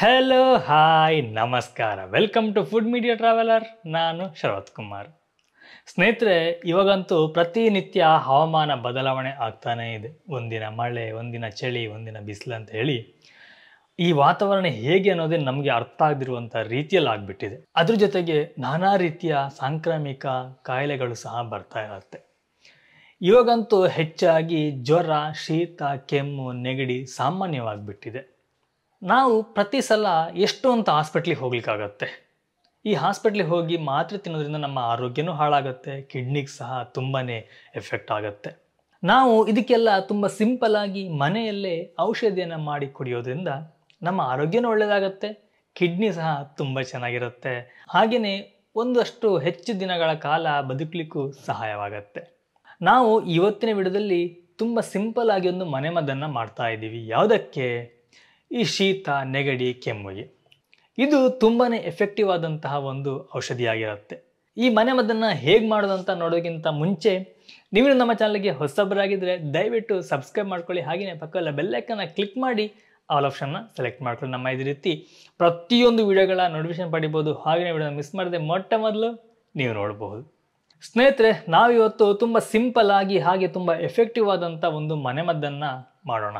hello hi ನಮಸ್ಕಾರ welcome to food media traveller ನಾನು ಶರತ್ ಕುಮಾರ್ ಸ್ನೇಹಿತರೆ ಇವಾಗಂತೂ ಪ್ರತಿನಿತ್ಯ ಹವಾಮಾನ ಬದಲಾವಣೆ ಆಗ್ತಾನೇ ಇದೆ ಒಂದಿನ ಮಳೆ ಒಂದಿನ ಚಳಿ ಒಂದಿನ ಬಿಸಿಲು ಅಂತ ಹೇಳಿ ಈ ವಾತಾವರಣ ಹೇಗೆ ಅನ್ನೋದೇ ನಮಗೆ ಅರ್ಥ ಆಗದಿರುವಂಥ ರೀತಿಯಲ್ಲಿ ಆಗಿಬಿಟ್ಟಿದೆ ಅದ್ರ ಜೊತೆಗೆ ನಾನಾ ರೀತಿಯ ಸಾಂಕ್ರಾಮಿಕ ಕಾಯಿಲೆಗಳು ಸಹ ಬರ್ತಾ ಇರುತ್ತೆ ಇವಾಗಂತೂ ಹೆಚ್ಚಾಗಿ ಜ್ವರ ಶೀತ ಕೆಮ್ಮು ನೆಗಡಿ ಸಾಮಾನ್ಯವಾಗಿಬಿಟ್ಟಿದೆ ನಾವು ಪ್ರತಿ ಸಲ ಎಷ್ಟು ಅಂತ ಹಾಸ್ಪಿಟ್ಲಿಗೆ ಹೋಗ್ಲಿಕ್ಕಾಗತ್ತೆ ಈ ಹಾಸ್ಪಿಟ್ಲಿಗೆ ಹೋಗಿ ಮಾತ್ರೆ ತಿನ್ನೋದ್ರಿಂದ ನಮ್ಮ ಆರೋಗ್ಯನೂ ಹಾಳಾಗುತ್ತೆ ಕಿಡ್ನಿಗೆ ಸಹ ತುಂಬಾ ಎಫೆಕ್ಟ್ ಆಗುತ್ತೆ ನಾವು ಇದಕ್ಕೆಲ್ಲ ತುಂಬ ಸಿಂಪಲಾಗಿ ಮನೆಯಲ್ಲೇ ಔಷಧಿಯನ್ನು ಮಾಡಿ ಕುಡಿಯೋದ್ರಿಂದ ನಮ್ಮ ಆರೋಗ್ಯನೂ ಒಳ್ಳೆಯದಾಗತ್ತೆ ಕಿಡ್ನಿ ಸಹ ತುಂಬ ಚೆನ್ನಾಗಿರುತ್ತೆ ಹಾಗೆಯೇ ಒಂದಷ್ಟು ಹೆಚ್ಚು ದಿನಗಳ ಕಾಲ ಬದುಕಲಿಕ್ಕೂ ಸಹಾಯವಾಗತ್ತೆ ನಾವು ಇವತ್ತಿನ ವಿಡದಲ್ಲಿ ತುಂಬ ಸಿಂಪಲ್ ಆಗಿ ಒಂದು ಮನೆಮದ್ದನ್ನು ಮಾಡ್ತಾ ಇದ್ದೀವಿ ಯಾವುದಕ್ಕೆ ಈ ಶೀತ ನೆಗಡಿ ಕೆಮ್ಮಿಗೆ ಇದು ತುಂಬಾ ಎಫೆಕ್ಟಿವ್ ಆದಂತಹ ಒಂದು ಔಷಧಿಯಾಗಿರುತ್ತೆ ಈ ಮನೆಮದ್ದನ್ನು ಹೇಗೆ ಮಾಡೋದಂತ ನೋಡೋಕ್ಕಿಂತ ಮುಂಚೆ ನೀವು ನಮ್ಮ ಚಾನಲ್ಗೆ ಹೊಸಬರಾಗಿದ್ದರೆ ದಯವಿಟ್ಟು ಸಬ್ಸ್ಕ್ರೈಬ್ ಮಾಡ್ಕೊಳ್ಳಿ ಹಾಗೆಯೇ ಪಕ್ಕದಲ್ಲ ಬೆಲ್ಲೈಕನ್ನು ಕ್ಲಿಕ್ ಮಾಡಿ ಆಲ್ ಆಪ್ಷನ್ನ ಸೆಲೆಕ್ಟ್ ಮಾಡ್ಕೊಳ್ಳಿ ನಮ್ಮ ಇದೇ ರೀತಿ ಪ್ರತಿಯೊಂದು ವಿಡಿಯೋಗಳ ನೋಟಿಫಿಕೇಶನ್ ಪಡಿಬೋದು ಹಾಗೆಯೇ ವಿಡಿಯೋನ ಮಿಸ್ ಮಾಡದೆ ಮೊಟ್ಟ ಮೊದಲು ನೀವು ನೋಡಬಹುದು ಸ್ನೇಹಿತರೆ ನಾವಿವತ್ತು ತುಂಬ ಸಿಂಪಲ್ ಆಗಿ ಹಾಗೆ ತುಂಬ ಎಫೆಕ್ಟಿವ್ ಆದಂಥ ಒಂದು ಮನೆಮದ್ದನ್ನು ಮಾಡೋಣ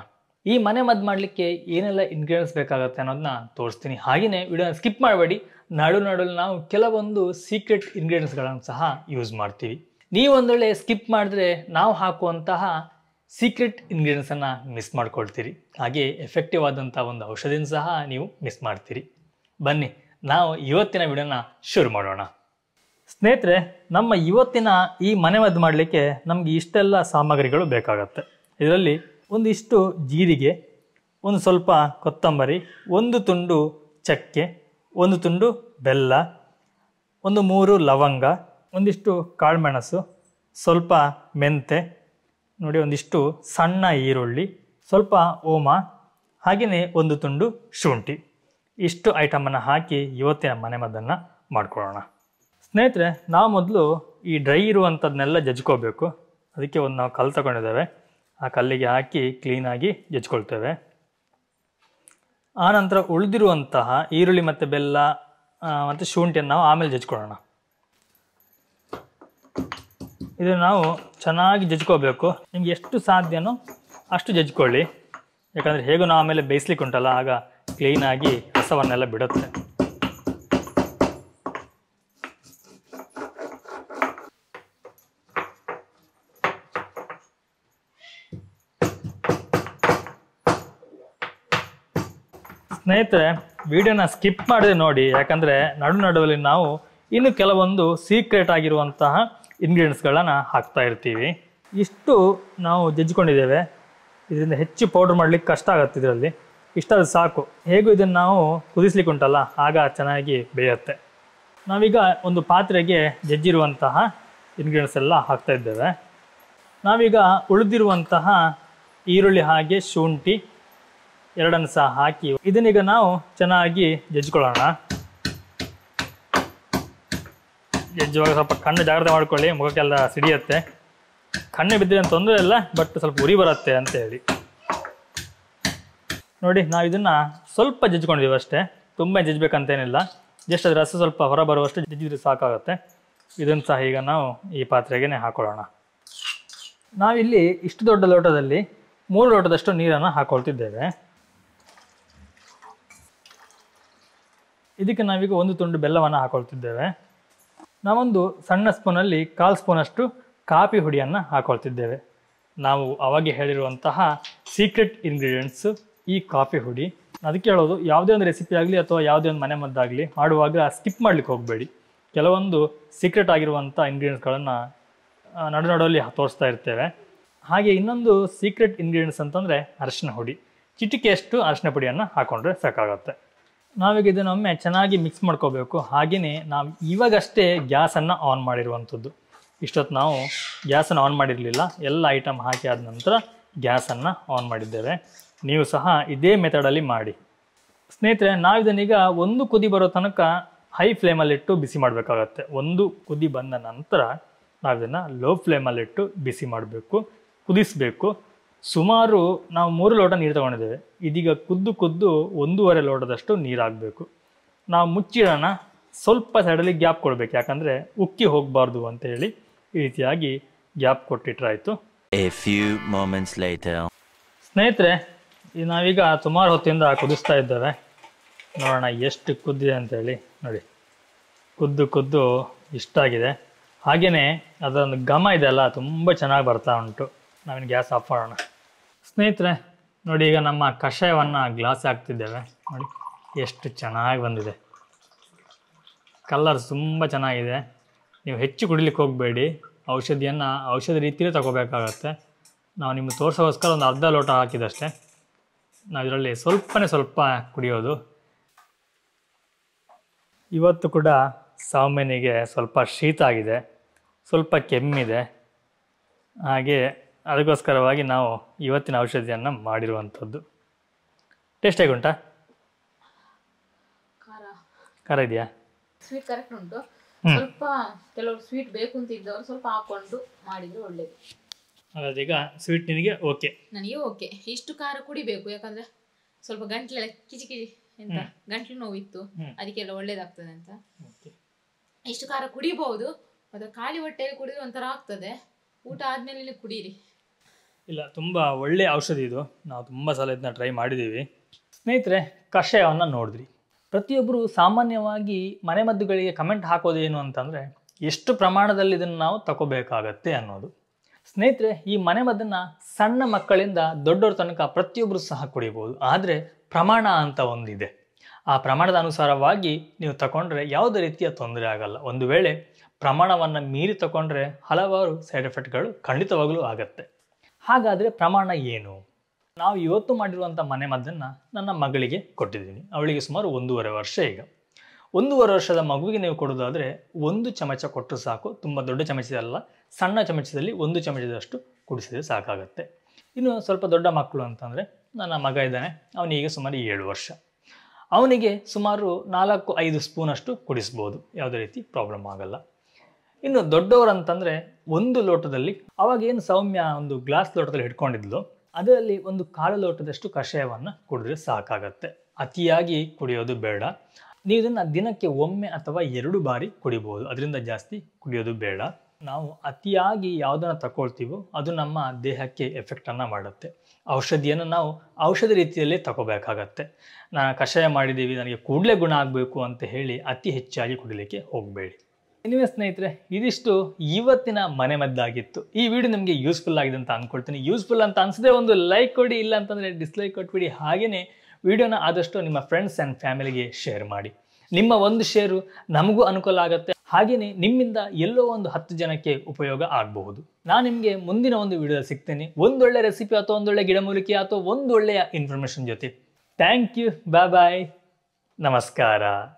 ಈ ಮನೆ ಮದ್ದು ಮಾಡಲಿಕ್ಕೆ ಏನೆಲ್ಲ ಇಂಗ್ರೀಡಿಯೆಂಟ್ಸ್ ಬೇಕಾಗುತ್ತೆ ಅನ್ನೋದನ್ನ ತೋರಿಸ್ತೀನಿ ಹಾಗೆಯೇ ವಿಡಿಯೋನ ಸ್ಕಿಪ್ ಮಾಡಬೇಡಿ ನಾಡು ನಾಡಲು ನಾವು ಕೆಲವೊಂದು ಸೀಕ್ರೆಟ್ ಇಂಗ್ರೀಡಿಯೆಂಟ್ಸ್ಗಳನ್ನು ಸಹ ಯೂಸ್ ಮಾಡ್ತೀವಿ ನೀವೊಂದೊಳ್ಳೆ ಸ್ಕಿಪ್ ಮಾಡಿದ್ರೆ ನಾವು ಹಾಕುವಂತಹ ಸೀಕ್ರೆಟ್ ಇಂಗ್ರೀಡಿಯೆಂಟ್ಸನ್ನು ಮಿಸ್ ಮಾಡ್ಕೊಳ್ತೀರಿ ಹಾಗೆ ಎಫೆಕ್ಟಿವ್ ಆದಂಥ ಒಂದು ಔಷಧಿನ ಸಹ ನೀವು ಮಿಸ್ ಮಾಡ್ತೀರಿ ಬನ್ನಿ ನಾವು ಇವತ್ತಿನ ವಿಡಿಯೋನ ಶುರು ಮಾಡೋಣ ಸ್ನೇಹಿತರೆ ನಮ್ಮ ಇವತ್ತಿನ ಈ ಮನೆ ಮದ್ದು ಮಾಡಲಿಕ್ಕೆ ನಮಗೆ ಇಷ್ಟೆಲ್ಲ ಸಾಮಗ್ರಿಗಳು ಬೇಕಾಗತ್ತೆ ಇದರಲ್ಲಿ ಒಂದಿಷ್ಟು ಜೀರಿಗೆ ಒಂದು ಸ್ವಲ್ಪ ಕೊತ್ತಂಬರಿ ಒಂದು ತುಂಡು ಚಕ್ಕೆ ಒಂದು ತುಂಡು ಬೆಲ್ಲ ಒಂದು ಮೂರು ಲವಂಗ ಒಂದಿಷ್ಟು ಕಾಳುಮೆಣಸು ಸ್ವಲ್ಪ ಮೆಂತೆ ನೋಡಿ ಒಂದಿಷ್ಟು ಸಣ್ಣ ಈರುಳ್ಳಿ ಸ್ವಲ್ಪ ಓಮ ಹಾಗೆಯೇ ಒಂದು ತುಂಡು ಶುಂಠಿ ಇಷ್ಟು ಐಟಮನ್ನು ಹಾಕಿ ಇವತ್ತಿನ ಮದ್ದನ್ನು ಮಾಡ್ಕೊಳ್ಳೋಣ ಸ್ನೇಹಿತರೆ ನಾವು ಮೊದಲು ಈ ಡ್ರೈ ಇರುವಂಥದ್ದನ್ನೆಲ್ಲ ಜಜ್ಕೋಬೇಕು ಅದಕ್ಕೆ ಒಂದು ನಾವು ಕಲ್ತಕೊಂಡಿದ್ದೇವೆ ಆ ಕಲ್ಲಿಗೆ ಹಾಕಿ ಕ್ಲೀನಾಗಿ ಜಜ್ಕೊಳ್ತೇವೆ ಆನಂತರ ಉಳಿದಿರುವಂತಹ ಈರುಳ್ಳಿ ಮತ್ತು ಬೆಲ್ಲ ಮತ್ತು ಶುಂಠಿಯನ್ನು ನಾವು ಆಮೇಲೆ ಜಜ್ಕೊಳ್ಳೋಣ ಇದನ್ನು ನಾವು ಚೆನ್ನಾಗಿ ಜಜ್ಕೋಬೇಕು ನಿಮ್ಗೆ ಎಷ್ಟು ಸಾಧ್ಯನೋ ಅಷ್ಟು ಜಜ್ಕೊಳ್ಳಿ ಯಾಕಂದರೆ ಹೇಗೂ ನಾವು ಆಮೇಲೆ ಬೇಯಿಸ್ಲಿಕ್ಕೆ ಉಂಟಲ್ಲ ಆಗ ಕ್ಲೀನಾಗಿ ರಸವನ್ನೆಲ್ಲ ಬಿಡುತ್ತೆ ಸ್ನೇಹಿತರೆ ವಿಡಿಯೋನ ಸ್ಕಿಪ್ ಮಾಡಿದೆ ನೋಡಿ ಯಾಕಂದರೆ ನಡು ನಡುವಲ್ಲಿ ನಾವು ಇನ್ನು ಕೆಲವೊಂದು ಸೀಕ್ರೆಟ್ ಆಗಿರುವಂತಹ ಇಂಗ್ರೀಡಿಯೆಂಟ್ಸ್ಗಳನ್ನು ಹಾಕ್ತಾ ಇರ್ತೀವಿ ಇಷ್ಟು ನಾವು ಜಜ್ಜಿಕೊಂಡಿದ್ದೇವೆ ಇದರಿಂದ ಹೆಚ್ಚು ಪೌಡ್ರ್ ಮಾಡಲಿಕ್ಕೆ ಕಷ್ಟ ಆಗುತ್ತೆ ಇದರಲ್ಲಿ ಇಷ್ಟಾದ್ರೂ ಸಾಕು ಹೇಗೂ ಇದನ್ನು ನಾವು ಕುದಿಸ್ಲಿಕ್ಕೆ ಉಂಟಲ್ಲ ಆಗ ಚೆನ್ನಾಗಿ ಬೇಯುತ್ತೆ ನಾವೀಗ ಒಂದು ಪಾತ್ರೆಗೆ ಜಜ್ಜಿರುವಂತಹ ಇಂಗ್ರೀಡಿಯೆಂಟ್ಸ್ ಎಲ್ಲ ಹಾಕ್ತಾ ಇದ್ದೇವೆ ನಾವೀಗ ಉಳಿದಿರುವಂತಹ ಈರುಳ್ಳಿ ಹಾಗೆ ಶುಂಠಿ ಎರಡನ್ನು ಸಹ ಹಾಕಿ ಇದನ್ನೀಗ ನಾವು ಚೆನ್ನಾಗಿ ಜಜ್ಜಿಕೊಳ್ಳೋಣ ಜಜ್ಜುವಾಗ ಸ್ವಲ್ಪ ಕಣ್ಣು ಜಾಗ್ರತೆ ಮಾಡ್ಕೊಳ್ಳಿ ಮುಖಕ್ಕೆಲ್ಲ ಸಿಡಿಯತ್ತೆ ಕಣ್ಣು ಬಿದ್ದರೆ ಅಂತ ತೊಂದರೆ ಇಲ್ಲ ಬಟ್ ಸ್ವಲ್ಪ ಉರಿ ಬರುತ್ತೆ ಅಂತ ಹೇಳಿ ನೋಡಿ ನಾವು ಇದನ್ನು ಸ್ವಲ್ಪ ಜಜ್ಕೊಂಡಿದ್ದೀವಿ ಅಷ್ಟೇ ತುಂಬ ಜಜ್ಬೇಕಂತೇನಿಲ್ಲ ಜಸ್ಟ್ ಅದರ ರಸ ಸ್ವಲ್ಪ ಹೊರ ಬರುವಷ್ಟು ಜಜ್ಜಿದ್ರೆ ಸಾಕಾಗುತ್ತೆ ಇದನ್ನು ಸಹ ಈಗ ನಾವು ಈ ಪಾತ್ರೆಗೆ ಹಾಕೊಳ್ಳೋಣ ನಾವಿಲ್ಲಿ ಇಷ್ಟು ದೊಡ್ಡ ಲೋಟದಲ್ಲಿ ಮೂರು ಲೋಟದಷ್ಟು ನೀರನ್ನು ಹಾಕೊಳ್ತಿದ್ದೇವೆ ಇದಕ್ಕೆ ನಾವೀಗ ಒಂದು ತುಂಡು ಬೆಲ್ಲವನ್ನು ಹಾಕೊಳ್ತಿದ್ದೇವೆ ನಾವೊಂದು ಸಣ್ಣ ಸ್ಪೂನಲ್ಲಿ ಕಾಲು ಸ್ಪೂನಷ್ಟು ಕಾಫಿ ಹುಡಿಯನ್ನು ಹಾಕೊಳ್ತಿದ್ದೇವೆ ನಾವು ಅವಾಗೆ ಹೇಳಿರುವಂತಹ ಸೀಕ್ರೆಟ್ ಇಂಗ್ರೀಡಿಯೆಂಟ್ಸು ಈ ಕಾಫಿ ಹುಡಿ ಅದಕ್ಕೆ ಹೇಳೋದು ಯಾವುದೇ ಒಂದು ರೆಸಿಪಿ ಆಗಲಿ ಅಥವಾ ಯಾವುದೇ ಒಂದು ಮನೆ ಮದ್ದಾಗಲಿ ಮಾಡುವಾಗ ಸ್ಕಿಪ್ ಮಾಡಲಿಕ್ಕೆ ಹೋಗಬೇಡಿ ಕೆಲವೊಂದು ಸೀಕ್ರೆಟ್ ಆಗಿರುವಂಥ ಇಂಗ್ರೀಡಿಯೆಂಟ್ಸ್ಗಳನ್ನು ನಡು ನಡುವಲ್ಲಿ ತೋರಿಸ್ತಾ ಇರ್ತೇವೆ ಹಾಗೆ ಇನ್ನೊಂದು ಸೀಕ್ರೆಟ್ ಇಂಗ್ರೀಡಿಯೆಂಟ್ಸ್ ಅಂತಂದರೆ ಅರಶಿನ ಹುಡಿ ಚಿಟಿಕೆಯಷ್ಟು ಅರಶಿನ ಪುಡಿಯನ್ನು ಹಾಕ್ಕೊಂಡ್ರೆ ಸಾಕಾಗುತ್ತೆ ನಾವೀಗ ಇದನ್ನೊಮ್ಮೆ ಚೆನ್ನಾಗಿ ಮಿಕ್ಸ್ ಮಾಡ್ಕೋಬೇಕು ಹಾಗೆಯೇ ನಾವು ಇವಾಗಷ್ಟೇ ಗ್ಯಾಸನ್ನು ಆನ್ ಮಾಡಿರುವಂಥದ್ದು ಇಷ್ಟೊತ್ತು ನಾವು ಗ್ಯಾಸನ್ನು ಆನ್ ಮಾಡಿರಲಿಲ್ಲ ಎಲ್ಲ ಐಟಮ್ ಹಾಕಿ ಆದ ನಂತರ ಗ್ಯಾಸನ್ನು ಆನ್ ಮಾಡಿದ್ದೇವೆ ನೀವು ಸಹ ಇದೇ ಮೆಥಡಲ್ಲಿ ಮಾಡಿ ಸ್ನೇಹಿತರೆ ನಾವಿದನ್ನೀಗ ಒಂದು ಕುದಿ ಬರೋ ತನಕ ಹೈ ಫ್ಲೇಮಲ್ಲಿಟ್ಟು ಬಿಸಿ ಮಾಡಬೇಕಾಗತ್ತೆ ಒಂದು ಕುದಿ ಬಂದ ನಂತರ ನಾವಿದನ್ನು ಲೋ ಫ್ಲೇಮಲ್ಲಿಟ್ಟು ಬಿಸಿ ಮಾಡಬೇಕು ಕುದಿಸಬೇಕು ಸುಮಾರು ನಾವು ಮೂರು ಲೋಟ ನೀರು ತಗೊಂಡಿದ್ದೇವೆ ಇದೀಗ ಕುದ್ದು ಕುದ್ದು ಒಂದೂವರೆ ಲೋಟದಷ್ಟು ನೀರಾಗಬೇಕು ನಾವು ಮುಚ್ಚಿಡೋಣ ಸ್ವಲ್ಪ ಸೈಡಲ್ಲಿ ಗ್ಯಾಪ್ ಕೊಡಬೇಕು ಯಾಕಂದರೆ ಉಕ್ಕಿ ಹೋಗಬಾರ್ದು ಅಂತ ಹೇಳಿ ಈ ರೀತಿಯಾಗಿ ಗ್ಯಾಪ್ ಕೊಟ್ಟಿಟ್ರಾಯಿತು ಸ್ನೇಹಿತರೆ ನಾವೀಗ ಸುಮಾರು ಹೊತ್ತಿಂದ ಕುದಿಸ್ತಾ ಇದ್ದೇವೆ ನೋಡೋಣ ಎಷ್ಟು ಕುದ್ದಿದೆ ಅಂತೇಳಿ ನೋಡಿ ಕುದ್ದು ಕುದ್ದು ಇಷ್ಟಾಗಿದೆ ಹಾಗೆಯೇ ಅದೊಂದು ಘಮ ಅಲ್ಲ ತುಂಬ ಚೆನ್ನಾಗಿ ಬರ್ತಾ ಉಂಟು ನಾವೇನು ಗ್ಯಾಸ್ ಆಫ್ ಮಾಡೋಣ ಸ್ನೇಹಿತರೆ ನೋಡಿ ಈಗ ನಮ್ಮ ಕಷಾಯವನ್ನು ಗ್ಲಾಸ್ ಹಾಕ್ತಿದ್ದೇವೆ ನೋಡಿ ಎಷ್ಟು ಚೆನ್ನಾಗಿ ಬಂದಿದೆ ಕಲ್ಲರ್ ತುಂಬ ಚೆನ್ನಾಗಿದೆ ನೀವು ಹೆಚ್ಚು ಕುಡಿಲಿಕ್ಕೆ ಹೋಗಬೇಡಿ ಔಷಧಿಯನ್ನು ಔಷಧಿ ರೀತಿಯೇ ತಗೋಬೇಕಾಗತ್ತೆ ನಾವು ನಿಮಗೆ ತೋರಿಸೋಸ್ಕರ ಒಂದು ಅರ್ಧ ಲೋಟ ಹಾಕಿದಷ್ಟೇ ನಾವು ಇದರಲ್ಲಿ ಸ್ವಲ್ಪನೇ ಸ್ವಲ್ಪ ಕುಡಿಯೋದು ಇವತ್ತು ಕೂಡ ಸಾಮಾನ್ಯನಿಗೆ ಸ್ವಲ್ಪ ಶೀತ ಆಗಿದೆ ಸ್ವಲ್ಪ ಕೆಮ್ಮಿದೆ ಹಾಗೆ ಅದಕ್ಕೋಸ್ಕರವಾಗಿ ನಾವು ಇವತ್ತಿನ ಔಷಧಿಯನ್ನು ಮಾಡಿರುವಂಥದ್ದು ಟೇಸ್ಟ್ ಉಂಟಾ ಖಾರ ಇದೆಯಾ ಸ್ವೀಟ್ ಕರೆಕ್ಟ್ ಉಂಟು ಸ್ವಲ್ಪ ಕೆಲವರು ಸ್ವೀಟ್ ಬೇಕು ಅಂತ ಇದ್ದವರು ಸ್ವಲ್ಪ ಹಾಕೊಂಡು ಮಾಡಿದ್ರೆ ಒಳ್ಳೇದು ಹಾಗಾದ್ರೆ ಈಗ ಸ್ವೀಟ್ ನಿನಗೆ ಓಕೆ ನನಗೆ ಓಕೆ ಇಷ್ಟು ಖಾರ ಕುಡಿಬೇಕು ಯಾಕಂದ್ರೆ ಸ್ವಲ್ಪ ಗಂಟ್ಲೆಲ್ಲ ಕಿಚಿ ಕಿಚಿ ಎಂತ ಗಂಟ್ಲು ನೋವಿತ್ತು ಅದಕ್ಕೆಲ್ಲ ಒಳ್ಳೇದಾಗ್ತದೆ ಅಂತ ಇಷ್ಟು ಖಾರ ಕುಡಿಬಹುದು ಅದು ಖಾಲಿ ಹೊಟ್ಟೆಯಲ್ಲಿ ಕುಡಿದ್ರೆ ಒಂಥರ ಆಗ್ತದೆ ಊಟ ಆದ್ಮೇಲೆ ಕುಡೀರಿ ಇಲ್ಲ ತುಂಬ ಒಳ್ಳೆಯ ಔಷಧಿ ಇದು ನಾವು ತುಂಬ ಸಲ ಇದನ್ನ ಟ್ರೈ ಮಾಡಿದ್ದೀವಿ ಸ್ನೇಹಿತರೆ ಕಷಾಯವನ್ನು ನೋಡಿದ್ರಿ ಪ್ರತಿಯೊಬ್ಬರು ಸಾಮಾನ್ಯವಾಗಿ ಮನೆಮದ್ದುಗಳಿಗೆ ಕಮೆಂಟ್ ಹಾಕೋದೇನು ಅಂತಂದರೆ ಎಷ್ಟು ಪ್ರಮಾಣದಲ್ಲಿ ಇದನ್ನು ನಾವು ತಗೋಬೇಕಾಗತ್ತೆ ಅನ್ನೋದು ಸ್ನೇಹಿತರೆ ಈ ಮನೆಮದ್ದನ್ನು ಸಣ್ಣ ಮಕ್ಕಳಿಂದ ದೊಡ್ಡವ್ರ ತನಕ ಪ್ರತಿಯೊಬ್ಬರು ಸಹ ಕುಡಿಬೋದು ಆದರೆ ಪ್ರಮಾಣ ಅಂತ ಒಂದಿದೆ ಆ ಪ್ರಮಾಣದ ಅನುಸಾರವಾಗಿ ನೀವು ತಗೊಂಡ್ರೆ ಯಾವುದೇ ರೀತಿಯ ತೊಂದರೆ ಆಗಲ್ಲ ಒಂದು ವೇಳೆ ಪ್ರಮಾಣವನ್ನು ಮೀರಿ ತಗೊಂಡ್ರೆ ಹಲವಾರು ಸೈಡ್ ಎಫೆಕ್ಟ್ಗಳು ಖಂಡಿತವಾಗಲೂ ಆಗತ್ತೆ ಹಾಗಾದರೆ ಪ್ರಮಾಣ ಏನು ನಾವು ಇವತ್ತು ಮಾಡಿರುವಂಥ ಮದ್ದನ್ನು ನನ್ನ ಮಗಳಿಗೆ ಕೊಟ್ಟಿದ್ದೀನಿ ಅವಳಿಗೆ ಸುಮಾರು ಒಂದೂವರೆ ವರ್ಷ ಈಗ ಒಂದೂವರೆ ವರ್ಷದ ಮಗುವಿಗೆ ನೀವು ಕೊಡೋದಾದರೆ ಒಂದು ಚಮಚ ಕೊಟ್ಟರು ಸಾಕು ತುಂಬ ದೊಡ್ಡ ಚಮಚದಲ್ಲ ಸಣ್ಣ ಚಮಚದಲ್ಲಿ ಒಂದು ಚಮಚದಷ್ಟು ಕುಡಿಸಿದರೆ ಸಾಕಾಗುತ್ತೆ ಇನ್ನು ಸ್ವಲ್ಪ ದೊಡ್ಡ ಮಕ್ಕಳು ಅಂತಂದರೆ ನನ್ನ ಮಗ ಇದ್ದಾನೆ ಅವನಿಗೆ ಸುಮಾರು ಏಳು ವರ್ಷ ಅವನಿಗೆ ಸುಮಾರು ನಾಲ್ಕು ಐದು ಸ್ಪೂನಷ್ಟು ಕುಡಿಸ್ಬೋದು ಯಾವುದೇ ರೀತಿ ಪ್ರಾಬ್ಲಮ್ ಆಗಲ್ಲ ಇನ್ನು ದೊಡ್ಡವರು ಅಂತಂದರೆ ಒಂದು ಲೋಟದಲ್ಲಿ ಅವಾಗ ಏನು ಸೌಮ್ಯ ಒಂದು ಗ್ಲಾಸ್ ಲೋಟದಲ್ಲಿ ಹಿಡ್ಕೊಂಡಿದ್ಲು ಅದರಲ್ಲಿ ಒಂದು ಕಾಳು ಲೋಟದಷ್ಟು ಕಷಾಯವನ್ನು ಕುಡಿದ್ರೆ ಸಾಕಾಗತ್ತೆ ಅತಿಯಾಗಿ ಕುಡಿಯೋದು ಬೇಡ ನೀವು ಇದನ್ನು ದಿನಕ್ಕೆ ಒಮ್ಮೆ ಅಥವಾ ಎರಡು ಬಾರಿ ಕುಡಿಬೋದು ಅದರಿಂದ ಜಾಸ್ತಿ ಕುಡಿಯೋದು ಬೇಡ ನಾವು ಅತಿಯಾಗಿ ಯಾವುದನ್ನು ತಗೊಳ್ತೀವೋ ಅದು ನಮ್ಮ ದೇಹಕ್ಕೆ ಎಫೆಕ್ಟನ್ನು ಮಾಡುತ್ತೆ ಔಷಧಿಯನ್ನು ನಾವು ಔಷಧ ರೀತಿಯಲ್ಲೇ ತಗೋಬೇಕಾಗತ್ತೆ ನಾನು ಕಷಾಯ ಮಾಡಿದ್ದೀವಿ ನನಗೆ ಕೂಡಲೇ ಗುಣ ಆಗಬೇಕು ಅಂತ ಹೇಳಿ ಅತಿ ಹೆಚ್ಚಾಗಿ ಕುಡಿಲಿಕ್ಕೆ ಹೋಗಬೇಡಿ ಎನಿವೆ ಸ್ನೇಹಿತರೆ ಇದಿಷ್ಟು ಇವತ್ತಿನ ಮನೆಮದ್ದಾಗಿತ್ತು ಈ ವಿಡಿಯೋ ನಿಮಗೆ ಯೂಸ್ಫುಲ್ ಆಗಿದೆ ಅಂತ ಅಂದ್ಕೊಳ್ತೀನಿ ಯೂಸ್ಫುಲ್ ಅಂತ ಅನಿಸದೆ ಒಂದು ಲೈಕ್ ಕೊಡಿ ಇಲ್ಲ ಅಂತಂದರೆ ಡಿಸ್ಲೈಕ್ ಕೊಟ್ಬಿಡಿ ಹಾಗೆಯೇ ವಿಡಿಯೋನ ಆದಷ್ಟು ನಿಮ್ಮ ಫ್ರೆಂಡ್ಸ್ ಆ್ಯಂಡ್ ಫ್ಯಾಮಿಲಿಗೆ ಶೇರ್ ಮಾಡಿ ನಿಮ್ಮ ಒಂದು ಶೇರು ನಮಗೂ ಅನುಕೂಲ ಆಗುತ್ತೆ ಹಾಗೆಯೇ ನಿಮ್ಮಿಂದ ಎಲ್ಲೋ ಒಂದು ಹತ್ತು ಜನಕ್ಕೆ ಉಪಯೋಗ ಆಗಬಹುದು ನಾನು ನಿಮಗೆ ಮುಂದಿನ ಒಂದು ವಿಡಿಯೋದಲ್ಲಿ ಸಿಗ್ತೇನೆ ಒಂದೊಳ್ಳೆ ರೆಸಿಪಿ ಅಥವಾ ಒಂದೊಳ್ಳೆ ಗಿಡಮೂಲಿಕೆ ಅಥವಾ ಒಂದೊಳ್ಳೆಯ ಇನ್ಫಾರ್ಮೇಷನ್ ಜೊತೆ ಥ್ಯಾಂಕ್ ಯು ಬಾಯ್ ಬಾಯ್ ನಮಸ್ಕಾರ